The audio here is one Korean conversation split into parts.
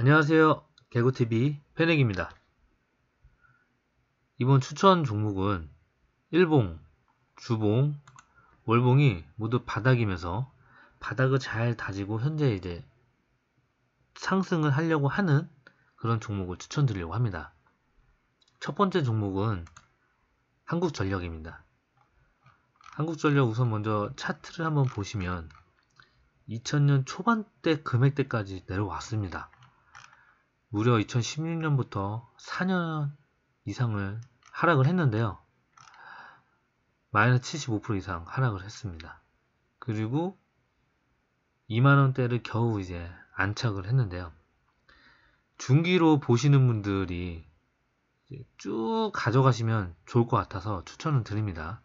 안녕하세요. 개구TV 페넥입니다. 이번 추천 종목은 일봉, 주봉, 월봉이 모두 바닥이면서 바닥을 잘 다지고 현재 이제 상승을 하려고 하는 그런 종목을 추천드리려고 합니다. 첫 번째 종목은 한국전력입니다. 한국전력 우선 먼저 차트를 한번 보시면 2000년 초반대 금액대까지 내려왔습니다. 무려 2016년부터 4년 이상을 하락을 했는데요. 마이너스 75% 이상 하락을 했습니다. 그리고 2만원대를 겨우 이제 안착을 했는데요. 중기로 보시는 분들이 쭉 가져가시면 좋을 것 같아서 추천을 드립니다.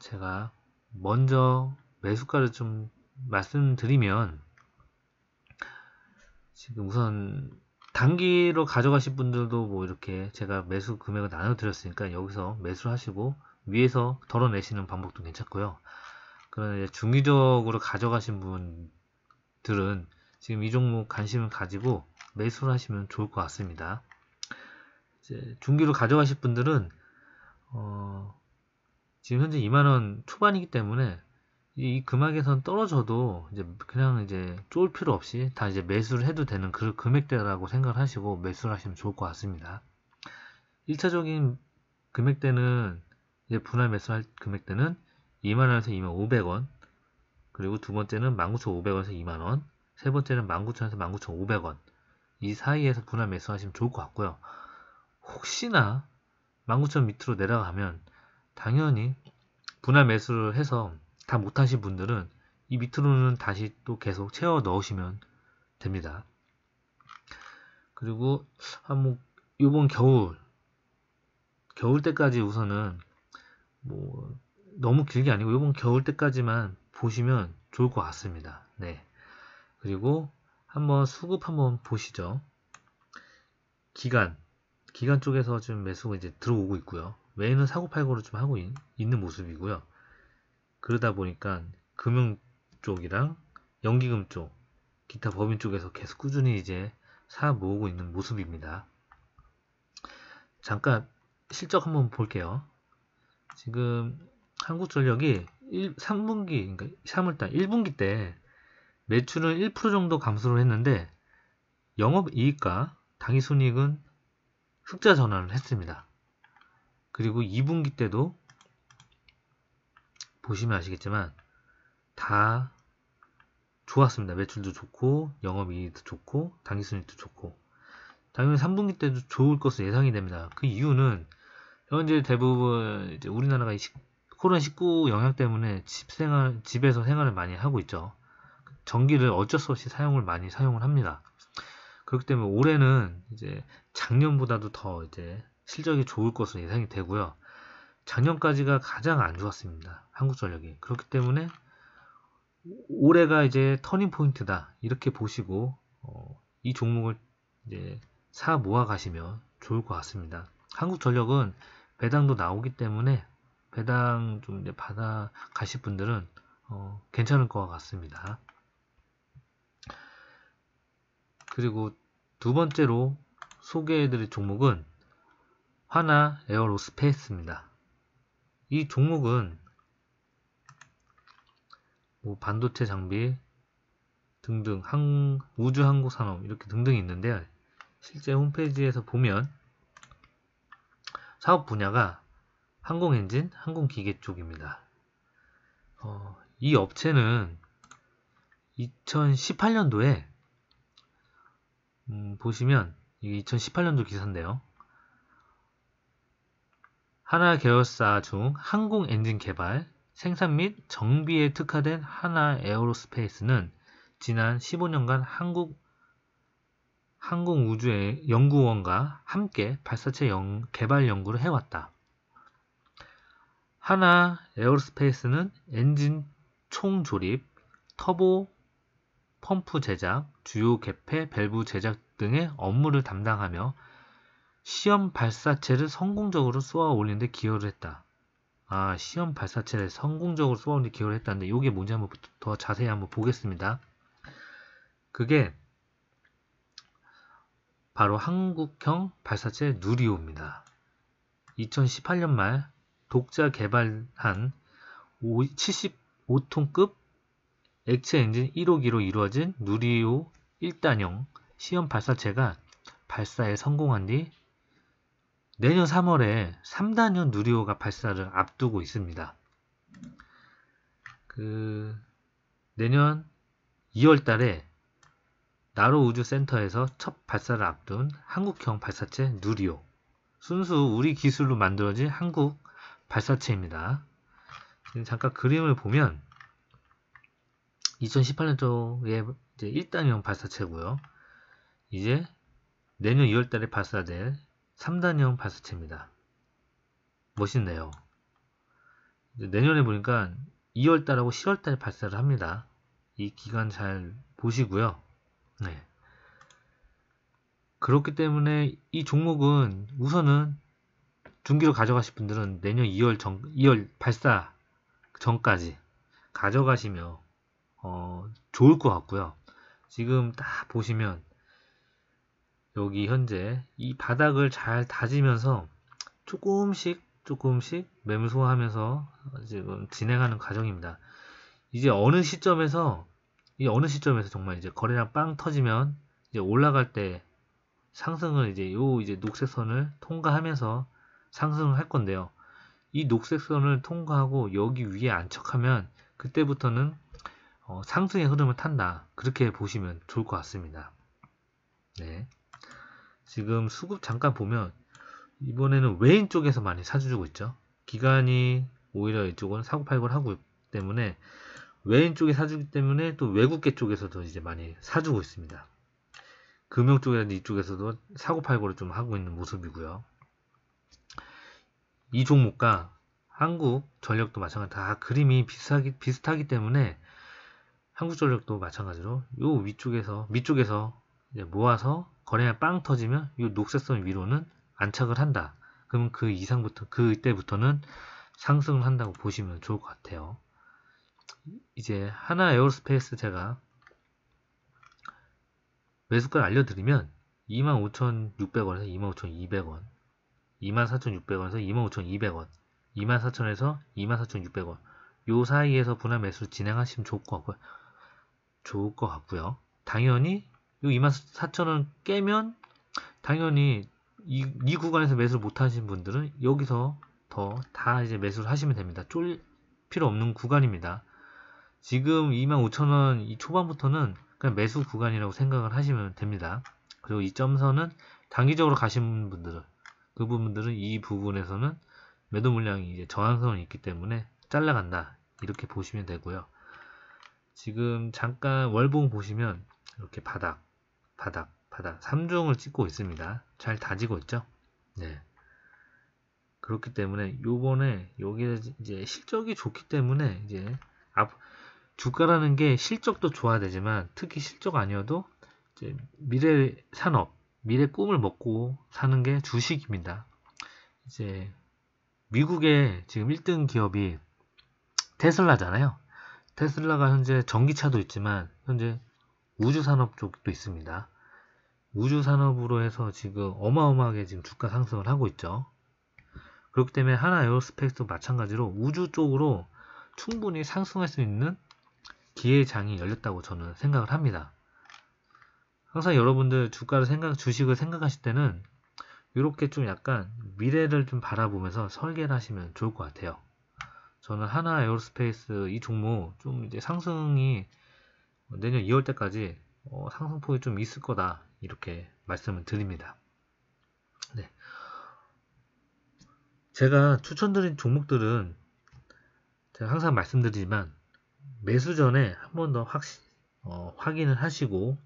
제가 먼저 매수가를 좀 말씀드리면 지금 우선 단기로 가져가실 분들도 뭐 이렇게 제가 매수 금액을 나눠드렸으니까 여기서 매수를 하시고 위에서 덜어내시는 방법도 괜찮고요. 그러나 이제 중기적으로 가져가신 분들은 지금 이 종목 관심을 가지고 매수를 하시면 좋을 것 같습니다. 이제 중기로 가져가실 분들은 어 지금 현재 2만원 초반이기 때문에 이 금액에선 떨어져도 이제 그냥 이제 쫄 필요 없이 다 이제 매수를 해도 되는 그 금액대라고 생각을 하시고 매수를 하시면 좋을 것 같습니다. 1차적인 금액대는 이제 분할 매수할 금액대는 2만원에서 2만 500원 그리고 두 번째는 19,500원에서 2만원 세 번째는 19,000원에서 19,500원 이 사이에서 분할 매수하시면 좋을 것 같고요. 혹시나 19,000원 밑으로 내려가면 당연히 분할 매수를 해서 다 못하신 분들은 이 밑으로는 다시 또 계속 채워 넣으시면 됩니다. 그리고 한뭐 이번 겨울 겨울 때까지 우선은 뭐 너무 길게 아니고 이번 겨울 때까지만 보시면 좋을 것 같습니다. 네. 그리고 한번 수급 한번 보시죠. 기간 기간 쪽에서 지금 매수가 이제 들어오고 있고요. 외에는 사고팔고로 좀 하고 있, 는 모습이고요. 그러다 보니까 금융 쪽이랑 연기금 쪽, 기타 법인 쪽에서 계속 꾸준히 이제 사 모으고 있는 모습입니다. 잠깐 실적 한번 볼게요. 지금 한국전력이 1, 3분기, 그러니까 3월달 1분기 때 매출은 1% 정도 감소를 했는데 영업이익과 당기순이익은 흑자 전환을 했습니다. 그리고 2분기 때도 보시면 아시겠지만 다 좋았습니다. 매출도 좋고 영업이익도 좋고 당기순이익도 좋고 당연히 3분기 때도 좋을 것으로 예상이 됩니다. 그 이유는 현재 대부분 이제 우리나라가 코로나19 영향 때문에 집 생활, 집에서 생활을 많이 하고 있죠. 전기를 어쩔 수 없이 사용을 많이 사용을 합니다. 그렇기 때문에 올해는 이제 작년보다도 더 이제 실적이 좋을 것으로 예상이 되고요. 작년까지가 가장 안 좋았습니다. 한국전력이. 그렇기 때문에 올해가 이제 터닝 포인트다 이렇게 보시고 어, 이 종목을 이제 사 모아 가시면 좋을 것 같습니다. 한국전력은 배당도 나오기 때문에 배당 좀 이제 받아 가실 분들은 어, 괜찮을 것 같습니다. 그리고 두 번째로 소개해드릴 종목은 화나 에어로스페이스입니다. 이 종목은 뭐 반도체 장비 등등 항, 우주 항공 산업 이렇게 등등있는데 실제 홈페이지에서 보면 사업 분야가 항공 엔진, 항공 기계 쪽입니다. 어, 이 업체는 2018년도에 음, 보시면 이게 2018년도 기사인데요. 하나 계열사 중 항공 엔진 개발, 생산 및 정비에 특화된 하나 에어로스페이스는 지난 15년간 한국 항공우주의 연구원과 함께 발사체 연, 개발 연구를 해왔다. 하나 에어로스페이스는 엔진 총 조립, 터보 펌프 제작, 주요 개폐 밸브 제작 등의 업무를 담당하며 시험 발사체를 성공적으로 쏘아 올리는데 기여를 했다. 아, 시험 발사체를 성공적으로 쏘아 올리는데 기여를 했다는데 요게 뭔지 한번 더 자세히 한번 보겠습니다. 그게 바로 한국형 발사체 누리호입니다. 2018년 말 독자 개발한 75톤급 액체 엔진 1호기로 이루어진 누리호 1단형 시험 발사체가 발사에 성공한 뒤 내년 3월에 3단년 누리호가 발사를 앞두고 있습니다. 그 내년 2월 달에 나로 우주센터에서 첫 발사를 앞둔 한국형 발사체 누리호. 순수 우리 기술로 만들어진 한국 발사체입니다. 잠깐 그림을 보면 2018년도에 이제 1단형 발사체고요. 이제 내년 2월달에 발사될 3단형 발사체입니다. 멋있네요. 내년에 보니까 2월달하고 10월달에 발사를 합니다. 이 기간 잘 보시고요. 네. 그렇기 때문에 이 종목은 우선은 중기로 가져가실 분들은 내년 2월 전, 2월 발사 전까지 가져가시면 어, 좋을 것 같고요. 지금 딱 보시면 여기 현재 이 바닥을 잘 다지면서 조금씩 조금씩 맴소하면서 지금 진행하는 과정입니다. 이제 어느 시점에서 이 어느 시점에서 정말 이제 거래량 빵 터지면 이제 올라갈 때 상승을 이제 요 이제 녹색 선을 통과하면서 상승을 할 건데요. 이 녹색 선을 통과하고 여기 위에 안착하면 그때부터는 어, 상승의 흐름을 탄다. 그렇게 보시면 좋을 것 같습니다. 네. 지금 수급 잠깐 보면 이번에는 외인 쪽에서 많이 사주고 있죠. 기관이 오히려 이쪽은 사고팔고를 하고 있기 때문에 외인 쪽에 사주기 때문에 또 외국계 쪽에서도 이제 많이 사주고 있습니다. 금융 쪽이라든지 이쪽에서도 사고팔고를 좀 하고 있는 모습이고요. 이 종목과 한국 전력도 마찬가지 다 그림이 비슷하기, 비슷하기 때문에 한국 전력도 마찬가지로 요 위쪽에서 밑쪽에서 이제 모아서 거래가 빵 터지면 이 녹색선 위로는 안착을 한다. 그러면 그 이상부터 그때부터는 상승을 한다고 보시면 좋을 것 같아요. 이제 하나 에어스페이스 제가 매수가 알려드리면 25,600원에서 25,200원 24,600원에서 25,200원 24,000에서 24,600원 요 사이에서 분할 매수 진행하시면 좋을 것 같고요. 좋을 것 같고요. 당연히 이 24,000원 깨면 당연히 이, 이 구간에서 매수를 못하신 분들은 여기서 더 다 이제 매수를 하시면 됩니다. 쫄 필요 없는 구간입니다. 지금 25,000원 이 초반부터는 그냥 매수 구간이라고 생각을 하시면 됩니다. 그리고 이 점선은 단기적으로 가신 분들은 그분들은 부이 부분에서는 매도 물량이 이제 저항선이 있기 때문에 잘라간다 이렇게 보시면 되고요. 지금 잠깐 월봉 보시면 이렇게 바닥 바닥, 바닥 3중을 찍고 있습니다. 잘 다지고 있죠? 네. 그렇기 때문에 요번에 여기 이제 실적이 좋기 때문에 이제 앞 주가라는 게 실적도 좋아야 되지만 특히 실적 아니어도 이제 미래 산업, 미래 꿈을 먹고 사는 게 주식입니다. 이제 미국의 지금 1등 기업이 테슬라잖아요. 테슬라가 현재 전기차도 있지만 현재 우주산업 쪽도 있습니다. 우주산업으로 해서 지금 어마어마하게 지금 주가 상승을 하고 있죠. 그렇기 때문에 하나 에어스페이스도 마찬가지로 우주 쪽으로 충분히 상승할 수 있는 기회 장이 열렸다고 저는 생각을 합니다. 항상 여러분들 주가를 생각, 주식을 생각하실 때는 이렇게 좀 약간 미래를 좀 바라보면서 설계를 하시면 좋을 것 같아요. 저는 하나 에어스페이스이 종목 좀 이제 상승이 내년 2월 때까지 어, 상승폭이 좀 있을 거다 이렇게 말씀을 드립니다. 네. 제가 추천드린 종목들은 제가 항상 말씀드리지만 매수 전에 한 번더 어, 확인을 하시고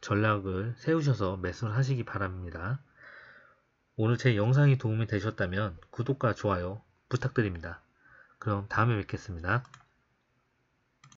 전략을 세우셔서 매수를 하시기 바랍니다. 오늘 제 영상이 도움이 되셨다면 구독과 좋아요 부탁드립니다. 그럼 다음에 뵙겠습니다.